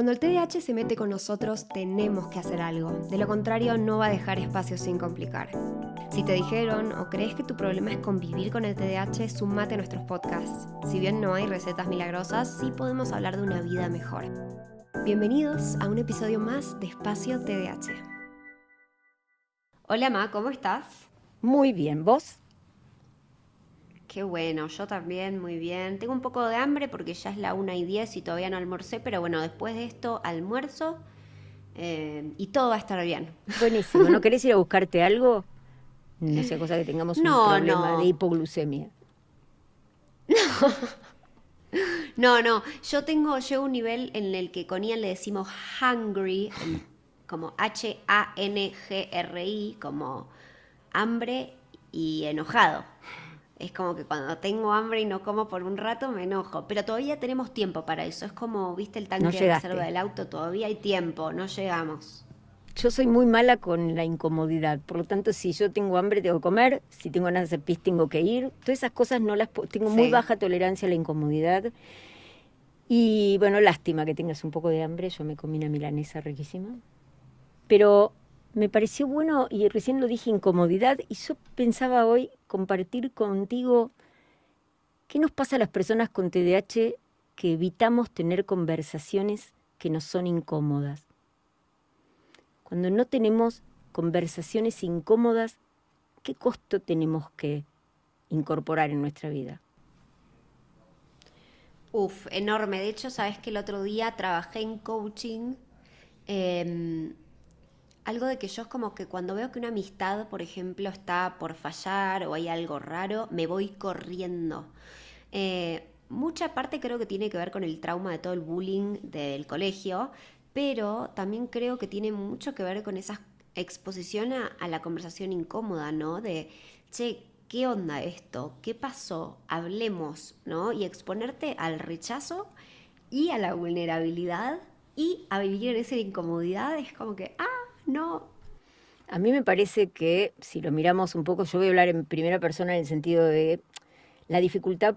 Cuando el TDAH se mete con nosotros, tenemos que hacer algo. De lo contrario, no va a dejar espacio sin complicar. Si te dijeron o crees que tu problema es convivir con el TDAH, sumate a nuestros podcasts. Si bien no hay recetas milagrosas, sí podemos hablar de una vida mejor. Bienvenidos a un episodio más de Espacio TDAH. Hola Ma, ¿cómo estás? Muy bien, ¿vos? Qué bueno, yo también, muy bien. Tengo un poco de hambre porque ya es la 1 y 10 y todavía no almorcé, pero bueno, después de esto almuerzo eh, y todo va a estar bien. Buenísimo, ¿no querés ir a buscarte algo? No sea cosa que tengamos un problema de hipoglucemia. No. No, yo tengo, yo un nivel en el que con Ian le decimos hungry, como H-A-N-G-R-I, como hambre y enojado. Es como que cuando tengo hambre y no como por un rato me enojo. Pero todavía tenemos tiempo para eso. Es como, viste, el tanque de reserva del auto, todavía hay tiempo, no llegamos. Yo soy muy mala con la incomodidad, por lo tanto, si yo tengo hambre, tengo que comer, si tengo ganas de pis, tengo que ir. Todas esas cosas no las tengo muy baja tolerancia a la incomodidad. Y bueno, lástima que tengas un poco de hambre, yo me comí una milanesa riquísima. Pero me pareció bueno, y recién lo dije, incomodidad, y yo pensaba hoy compartir contigo qué nos pasa a las personas con TDAH que evitamos tener conversaciones que nos son incómodas. Cuando no tenemos conversaciones incómodas, ¿qué costo tenemos que incorporar en nuestra vida? Uf, enorme. De hecho, sabes que el otro día trabajé en coaching. Em, algo de que yo es como que cuando veo que una amistad, por ejemplo, está por fallar o hay algo raro, me voy corriendo. Eh, mucha parte creo que tiene que ver con el trauma de todo el bullying del colegio, pero también creo que tiene mucho que ver con esa exposición a, a la conversación incómoda, ¿no? De, che, ¿qué onda esto? ¿Qué pasó? Hablemos, ¿no? Y exponerte al rechazo y a la vulnerabilidad y a vivir en esa incomodidad es como que, ah, no. A mí me parece que, si lo miramos un poco, yo voy a hablar en primera persona en el sentido de la dificultad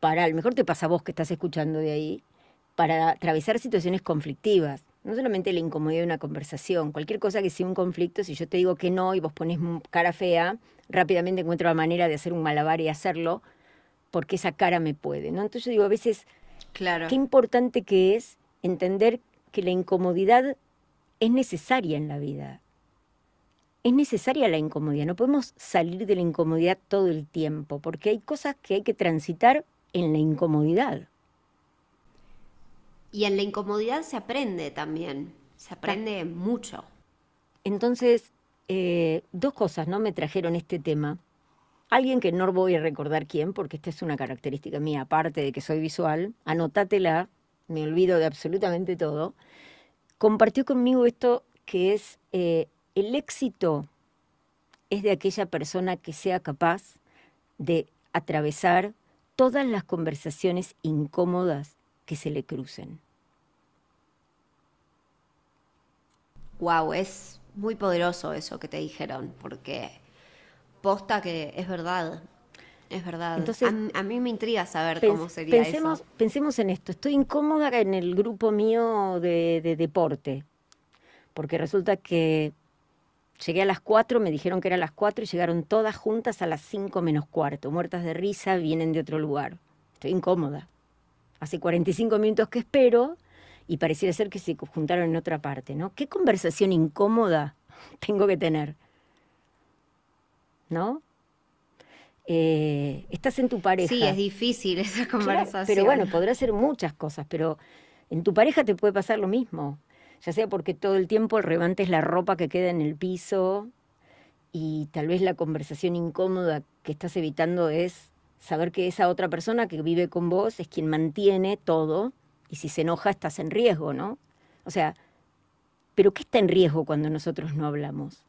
para, a lo mejor te pasa a vos que estás escuchando de ahí, para atravesar situaciones conflictivas. No solamente la incomodidad de una conversación, cualquier cosa que sea un conflicto, si yo te digo que no y vos pones cara fea, rápidamente encuentro la manera de hacer un malabar y hacerlo, porque esa cara me puede. ¿no? Entonces yo digo, a veces, claro. qué importante que es entender que la incomodidad es necesaria en la vida. Es necesaria la incomodidad, no podemos salir de la incomodidad todo el tiempo, porque hay cosas que hay que transitar en la incomodidad. Y en la incomodidad se aprende también, se aprende mucho. Entonces, eh, dos cosas, ¿no? Me trajeron este tema. Alguien que no voy a recordar quién, porque esta es una característica mía, aparte de que soy visual, anótatela, me olvido de absolutamente todo compartió conmigo esto que es eh, el éxito es de aquella persona que sea capaz de atravesar todas las conversaciones incómodas que se le crucen. Wow, es muy poderoso eso que te dijeron, porque posta que es verdad. Es verdad. Entonces, a, mí me intriga saber cómo sería pensemos, eso. Pensemos en esto. Estoy incómoda en el grupo mío de, deporte, porque resulta que Llegué a las 4, me dijeron que era las 4 y llegaron todas juntas a las 5 menos cuarto. Muertas de risa, vienen de otro lugar. Estoy incómoda. Hace 45 minutos que espero y pareciera ser que se juntaron en otra parte, ¿no? ¿Qué conversación incómoda tengo que tener? ¿No? Eh, estás en tu pareja. Sí, es difícil esa conversación. pero bueno, podrá ser muchas cosas, pero en tu pareja te puede pasar lo mismo. Ya sea porque todo el tiempo El es la ropa que queda en el piso y tal vez la conversación incómoda que estás evitando es saber que esa otra persona que vive con vos es quien mantiene todo y si se enoja estás en riesgo, ¿no? O sea, ¿pero qué está en riesgo cuando nosotros no hablamos?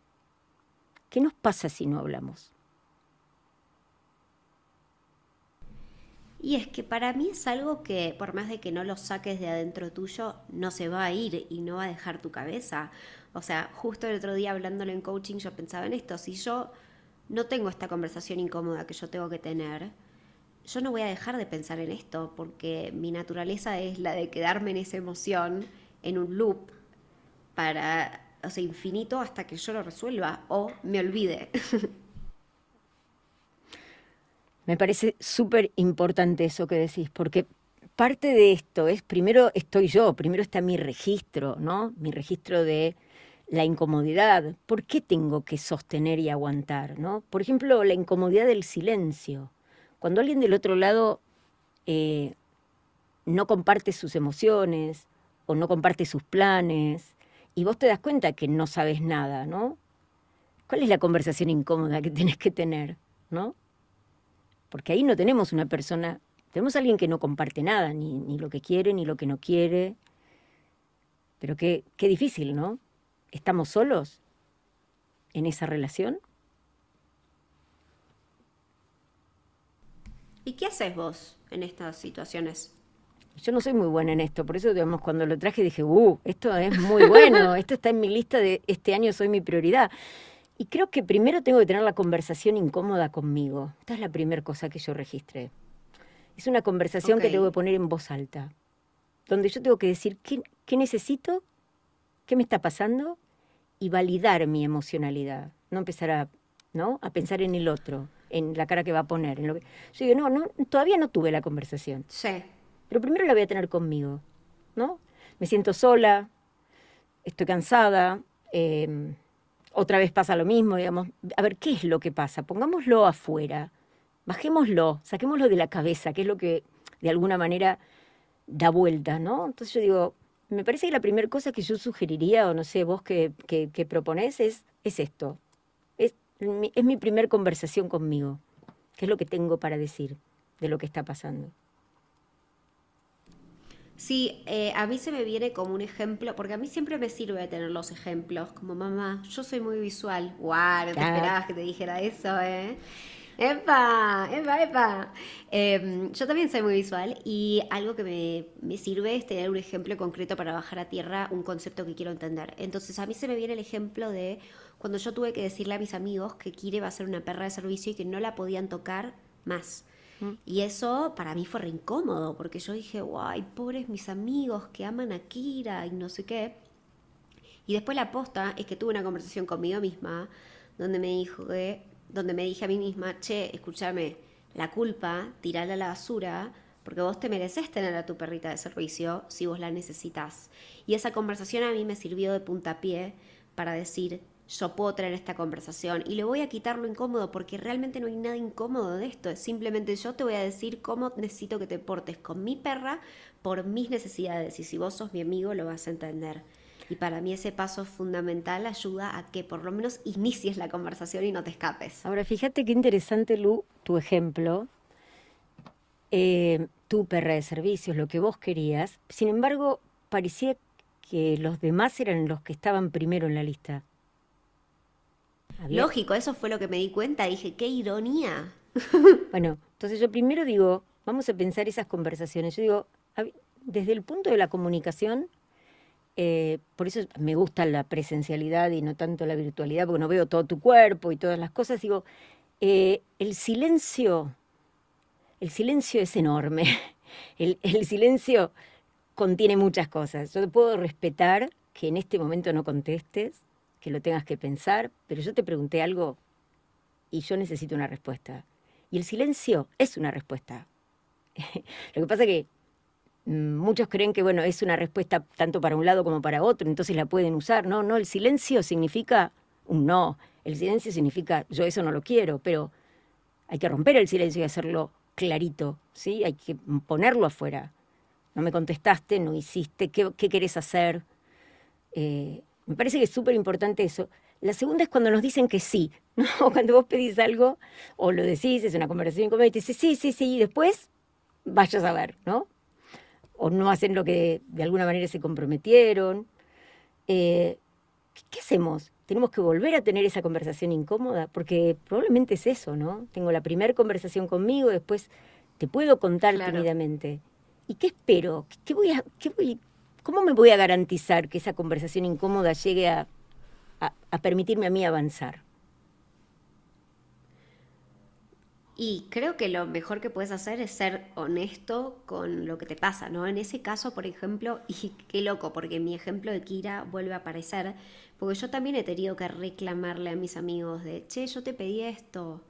¿Qué nos pasa si no hablamos? Y es que para mí es algo que, por más de que no lo saques de adentro tuyo, no se va a ir y no va a dejar tu cabeza. O sea, justo el otro día hablándolo en coaching, yo pensaba en esto, si yo no tengo esta conversación incómoda que yo tengo que tener, yo no voy a dejar de pensar en esto, porque mi naturaleza es la de quedarme en esa emoción, en un loop, para, o sea, infinito hasta que yo lo resuelva o me olvide. Me parece súper importante eso que decís, porque parte de esto es, primero estoy yo, primero está mi registro, ¿no? Mi registro de la incomodidad, ¿por qué tengo que sostener y aguantar? ¿no? Por ejemplo, la incomodidad del silencio. Cuando alguien del otro lado eh, no comparte sus emociones o no comparte sus planes y vos te das cuenta que no sabes nada, ¿no? ¿Cuál es la conversación incómoda que tenés que tener? ¿no? porque ahí no tenemos una persona, tenemos alguien que no comparte nada, ni, ni lo que quiere, ni lo que no quiere. Pero qué, qué difícil, ¿no? ¿Estamos solos en esa relación? ¿Y qué haces vos en estas situaciones? Yo no soy muy buena en esto, por eso, digamos, cuando lo traje dije, uh, esto es muy bueno, esto está en mi lista de este año soy mi prioridad. Y creo que primero tengo que tener la conversación incómoda conmigo. Esta es la primera cosa que yo registré. Es una conversación que tengo que poner en voz alta, donde yo tengo que decir qué, necesito, qué me está pasando y validar mi emocionalidad. No empezar a, ¿no? a pensar en el otro, en la cara que va a poner. En lo Yo digo, no, no, todavía no tuve la conversación. Sí. Pero primero la voy a tener conmigo, ¿no? Me siento sola, estoy cansada. Em, otra vez pasa lo mismo, digamos, a ver, ¿qué es lo que pasa? Pongámoslo afuera, bajémoslo, saquémoslo de la cabeza, que es lo que de alguna manera da vuelta, ¿no? Entonces yo digo, me parece que la primera cosa que yo sugeriría, o no sé, vos que, que, proponés, es, esto. Es, mi, primera conversación conmigo. ¿Qué es lo que tengo para decir de lo que está pasando? Sí, eh, a mí se me viene como un ejemplo, porque a mí siempre me sirve tener los ejemplos, como mamá, yo soy muy visual. ¡Guau! No te esperabas que te dijera eso, ¿eh? ¡Epa! ¡Epa, epa! Em, yo también soy muy visual y algo que me, me, sirve es tener un ejemplo concreto para bajar a tierra un concepto que quiero entender. Entonces, a mí se me viene el ejemplo de cuando yo tuve que decirle a mis amigos que Kire va a ser una perra de servicio y que no la podían tocar más y eso para mí fue re incómodo, porque yo dije, guay, pobres mis amigos que aman a Kira y no sé qué. Y después la aposta es que tuve una conversación conmigo misma, donde me dijo que, donde me dije a mí misma, che, escúchame, la culpa, tirala a la basura, porque vos te mereces tener a tu perrita de servicio si vos la necesitas. Y esa conversación a mí me sirvió de puntapié para decir, yo puedo traer esta conversación y le voy a quitar lo incómodo porque realmente no hay nada incómodo de esto. simplemente yo te voy a decir cómo necesito que te portes con mi perra por mis necesidades y si vos sos mi amigo lo vas a entender. Y para mí ese paso fundamental ayuda a que por lo menos inicies la conversación y no te escapes. Ahora, fíjate qué interesante, Lu, tu ejemplo. Eh, tu perra de servicios, lo que vos querías. Sin embargo, parecía que los demás eran los que estaban primero en la lista. Lógico, eso fue lo que me di cuenta. Dije, qué ironía. bueno, entonces yo primero digo, vamos a pensar esas conversaciones. Yo digo, desde el punto de la comunicación, eh, por eso me gusta la presencialidad y no tanto la virtualidad, porque no veo todo tu cuerpo y todas las cosas. Digo, eh, el silencio, el silencio es enorme. El, el silencio contiene muchas cosas. Yo te puedo respetar que en este momento no contestes, que lo tengas que pensar, pero yo te pregunté algo y yo necesito una respuesta. Y el silencio es una respuesta. lo que pasa es que mm, muchos creen que bueno, es una respuesta tanto para un lado como para otro, entonces la pueden usar. No, no, el silencio significa un no. El silencio significa yo eso no lo quiero, pero hay que romper el silencio y hacerlo clarito, ¿sí? Hay que ponerlo afuera. No me contestaste, no hiciste, ¿qué, qué querés hacer? Eh, me parece que es súper importante eso. La segunda es cuando nos dicen que sí, ¿no? Cuando vos pedís algo o lo decís, es una conversación incómoda, y te dices, sí, sí, sí, y después vayas a ver, ¿no? O no hacen lo que de alguna manera se comprometieron. Eh, ¿Qué hacemos? Tenemos que volver a tener esa conversación incómoda, porque probablemente es eso, ¿no? Tengo la primera conversación conmigo, después te puedo contar claro. ¿Y qué espero? ¿Qué voy a, qué voy, ¿Cómo me voy a garantizar que esa conversación incómoda llegue a, permitirme a mí avanzar? Y creo que lo mejor que puedes hacer es ser honesto con lo que te pasa, ¿no? En ese caso, por ejemplo, y qué loco, porque mi ejemplo de Kira vuelve a aparecer, porque yo también he tenido que reclamarle a mis amigos de, che, yo te pedí esto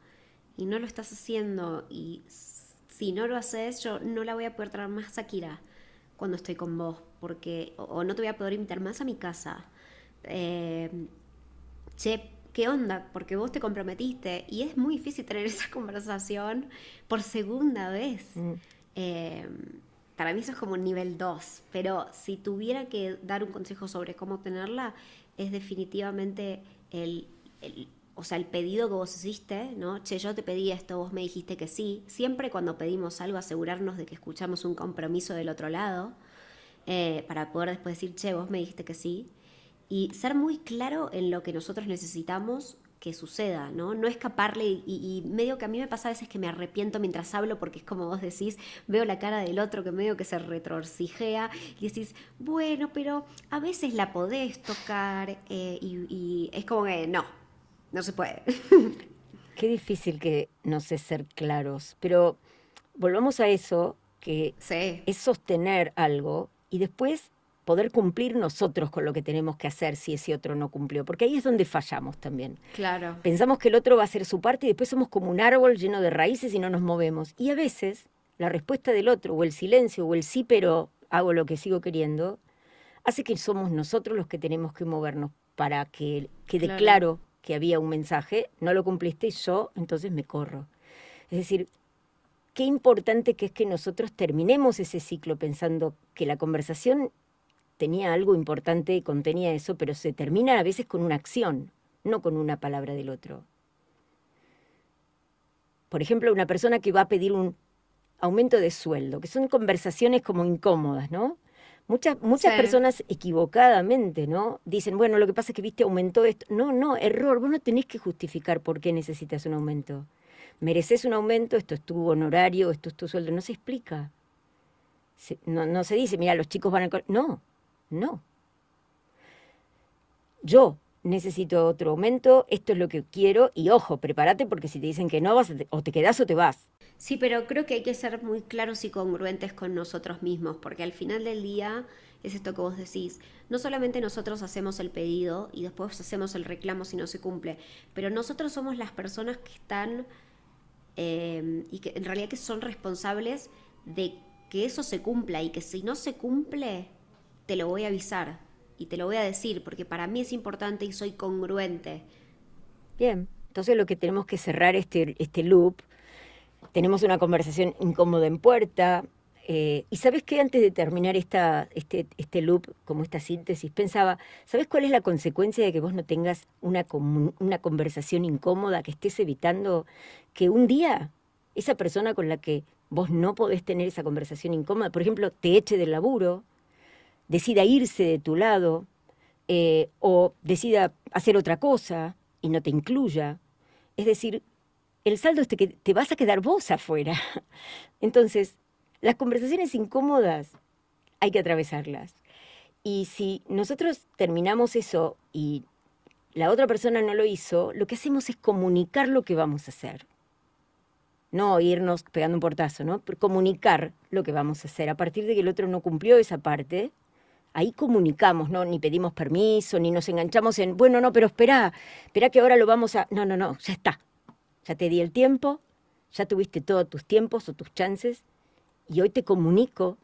y no lo estás haciendo y si no lo haces, yo no la voy a poder traer más a Kira cuando estoy con vos, porque o, no te voy a poder invitar más a mi casa. Eh, che, ¿qué onda? Porque vos te comprometiste y es muy difícil tener esa conversación por segunda vez. Mm. Eh, para mí eso es como nivel 2, pero si tuviera que dar un consejo sobre cómo tenerla, es definitivamente el o sea, el pedido que vos hiciste, ¿no? Che, yo te pedí esto, vos me dijiste que sí. Siempre cuando pedimos algo, asegurarnos de que escuchamos un compromiso del otro lado, eh, para poder después decir, che, vos me dijiste que sí. Y ser muy claro en lo que nosotros necesitamos que suceda, ¿no? No escaparle y, medio que a mí me pasa a veces que me arrepiento mientras hablo porque es como vos decís, veo la cara del otro que medio que se retorcijea y decís, bueno, pero a veces la podés tocar eh, y, y es como que no, no se puede. Qué difícil que no sé ser claros, pero volvamos a eso, que es sostener algo y después poder cumplir nosotros con lo que tenemos que hacer si ese otro no cumplió, porque ahí es donde fallamos también. Claro. Pensamos que el otro va a hacer su parte y después somos como un árbol lleno de raíces y no nos movemos. Y a veces la respuesta del otro o el silencio o el sí pero hago lo que sigo queriendo hace que somos nosotros los que tenemos que movernos para que quede claro que había un mensaje, no lo cumpliste y yo entonces me corro. Es decir, qué importante que es que nosotros terminemos ese ciclo pensando que la conversación tenía algo importante, contenía eso, pero se termina a veces con una acción, no con una palabra del otro. Por ejemplo, una persona que va a pedir un aumento de sueldo, que son conversaciones como incómodas, ¿no? Muchas, muchas personas equivocadamente, ¿no? Dicen, bueno, lo que pasa es que, viste, aumentó esto. No, no, error, vos no tenés que justificar por qué necesitas un aumento. Mereces un aumento, esto es tu honorario, esto es tu sueldo, no se explica. no, no se dice, mira, los chicos van al No, no. Yo, necesito otro aumento, esto es lo que quiero y ojo, prepárate porque si te dicen que no vas o te quedas o te vas. Sí, pero creo que hay que ser muy claros y congruentes con nosotros mismos, porque al final del día es esto que vos decís. No solamente nosotros hacemos el pedido y después hacemos el reclamo si no se cumple, pero nosotros somos las personas que están eh, y que en realidad que son responsables de que eso se cumpla y que si no se cumple, te lo voy a avisar y te lo voy a decir porque para mí es importante y soy congruente. Bien, entonces lo que tenemos que cerrar este, este loop, tenemos una conversación incómoda en puerta. Eh, y sabes qué? antes de terminar esta, este, este, loop, como esta síntesis, pensaba, ¿sabes cuál es la consecuencia de que vos no tengas una, una conversación incómoda, que estés evitando que un día esa persona con la que vos no podés tener esa conversación incómoda, por ejemplo, te eche del laburo, decida irse de tu lado eh, o decida hacer otra cosa y no te incluya. Es decir, el saldo es que te vas a quedar vos afuera. Entonces, las conversaciones incómodas hay que atravesarlas. Y si nosotros terminamos eso y la otra persona no lo hizo, lo que hacemos es comunicar lo que vamos a hacer. No irnos pegando un portazo, ¿no? comunicar lo que vamos a hacer. A partir de que el otro no cumplió esa parte, ahí comunicamos, ¿no? Ni pedimos permiso, ni nos enganchamos en, bueno, no, pero espera, espera que ahora lo vamos a... No, no, no, ya está. Ya te di el tiempo, ya tuviste todos tus tiempos o tus chances, y hoy te comunico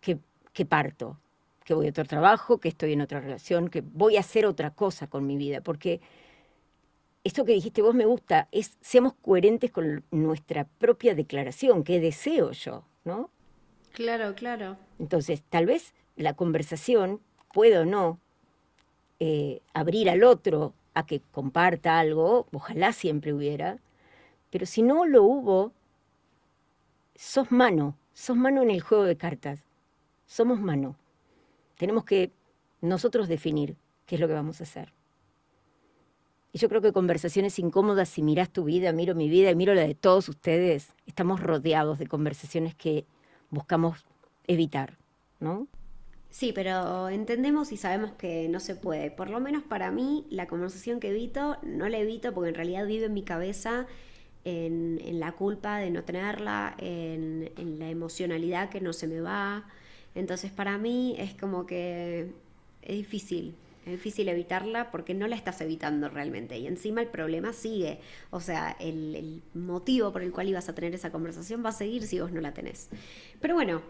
que, que parto, que voy a otro trabajo, que estoy en otra relación, que voy a hacer otra cosa con mi vida, porque esto que dijiste vos me gusta, es seamos coherentes con nuestra propia declaración, qué deseo yo, ¿no? Claro, claro. Entonces, tal vez la conversación puede o no eh, abrir al otro a que comparta algo, ojalá siempre hubiera, pero si no lo hubo, sos mano, sos mano en el juego de cartas, somos mano. Tenemos que nosotros definir qué es lo que vamos a hacer. Y yo creo que conversaciones incómodas, si miras tu vida, miro mi vida y miro la de todos ustedes, estamos rodeados de conversaciones que buscamos evitar, ¿no? Sí, pero entendemos y sabemos que no se puede. Por lo menos para mí, la conversación que evito, no la evito porque en realidad vive en mi cabeza, en, la culpa de no tenerla, en, en la emocionalidad que no se me va. Entonces para mí es como que es difícil es difícil evitarla porque no la estás evitando realmente. Y encima el problema sigue. O sea, el, motivo por el cual ibas a tener esa conversación va a seguir si vos no la tenés. Pero bueno,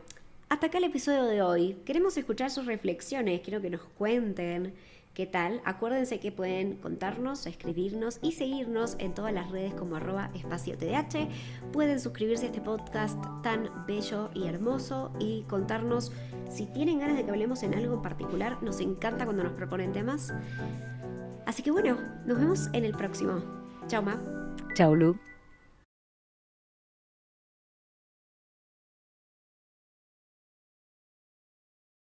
hasta acá el episodio de hoy. Queremos escuchar sus reflexiones, quiero que nos cuenten ¿Qué tal? Acuérdense que pueden contarnos, escribirnos y seguirnos en todas las redes como arroba espacio TDH. Pueden suscribirse a este podcast tan bello y hermoso y contarnos si tienen ganas de que hablemos en algo en particular. Nos encanta cuando nos proponen temas. Así que bueno, nos vemos en el próximo. Chao, Ma. Chao, Lu.